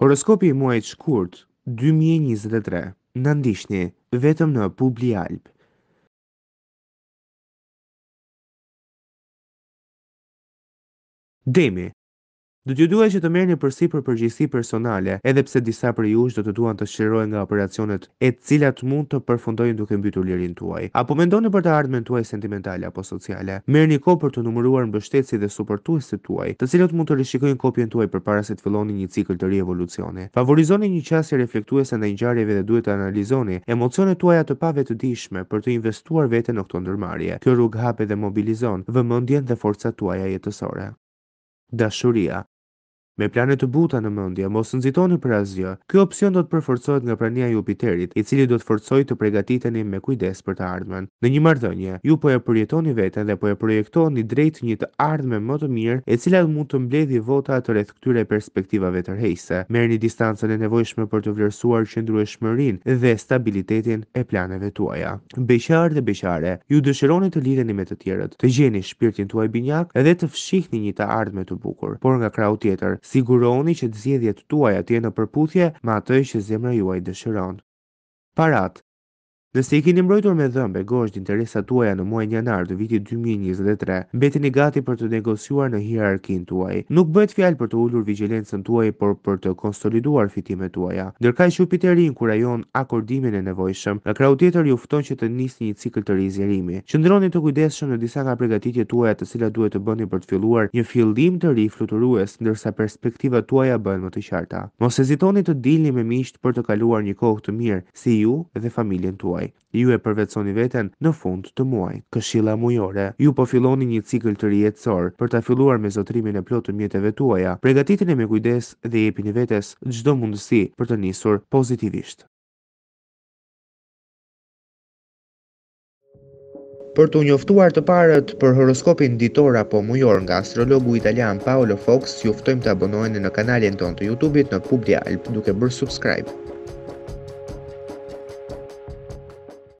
Horoskopi i muajit shkurt 2023. Në ndihni vetëm në Publi Alp. Demi Do t'ju duaj që të merrni përsipër përgjegjësi personale, edhe pse disa prej jush do të duan të shirohen nga operacionet e cilat mund të përfundojnë duke mbytur lirin tuaj. Apo mendoni për të ardhmen tuaj sentimentale apo sociale? Merrni kohë për të numëruar mbështetësit dhe suportuesit tuaj, të cilët mund të rishikojnë kopjen tuaj përpara se të filloni një cikël të ri evolucioni. Favorizoni një qasje reflektuese ndaj ngjarjeve dhe duhet të analizoni emocionet tuaja të pavetëdijshme për të investuar veten në këtë ndërmarrje. Kjo rrugë hap edhe mobilizon vëmendjen dhe forcat tuaja jetësore. Dashuria Me plane të buta në mendje, mos nxitoni për azhë. Kjo opsion do të përforcohet nga prania e Jupiterit, i cili do të forcojë të përgatiteni me kujdes për të ardhmen. Në një marrëdhënie, ju po e përjetoni veten dhe po e projektoni drejt një të ardhme më të mirë, e cila mund të mbledhë vota të rreth këtyre perspektivave të merë Merrni distancën e nevojshme për të vlerësuar qëndrueshmërinë dhe stabilitetin e planeve tuaja. Beqar dhe beqare, ju dëshironi të lidheni me të tjerët, të gjeni shpirtin tuaj binjak dhe të fshihni një të ardhme të bukur. Por nga krau tjetër siguroni që të zjedhjet tuaj atje në përputhje ma atë që zemra juaj dëshëron. Parat, Nëse i keni mbrojtur me dhëmbë gosht interesat tuaja në muajin janar të vitit 2023, mbeteni gati për të negociuar në hierarkin tuaj. Nuk bëhet fjalë për të ulur vigjilencën tuaj, por për të konsoliduar fitimet tuaja. Ndërkaq qupi të rinj kurajon akordimin e nevojshëm. në krau tjetër ju fton që të nisni një cikël të rizjerimi. Qëndroni të kujdesshëm në disa nga përgatitjet tuaja të cilat duhet të bëni për të filluar një fillim të ri fluturues, ndërsa perspektivat tuaja bëhen më të qarta. Mos hezitoni të dilni me miqt për të kaluar një kohë të mirë si ju dhe familjen tuaj muaj. Ju e përvetësoni veten në fund të muaj. Këshilla mujore. Ju po filloni një cikël të ri jetësor për ta filluar me zotrimin e plotë të mjeteve tuaja. Përgatitini me kujdes dhe jepini vetes çdo mundësi për të nisur pozitivisht. Për të njoftuar të parët për horoskopin ditor apo mujor nga astrologu italian Paolo Fox, juftojmë të abonojnë në kanalin tonë të Youtube-it në Publia Alp duke bërë subscribe.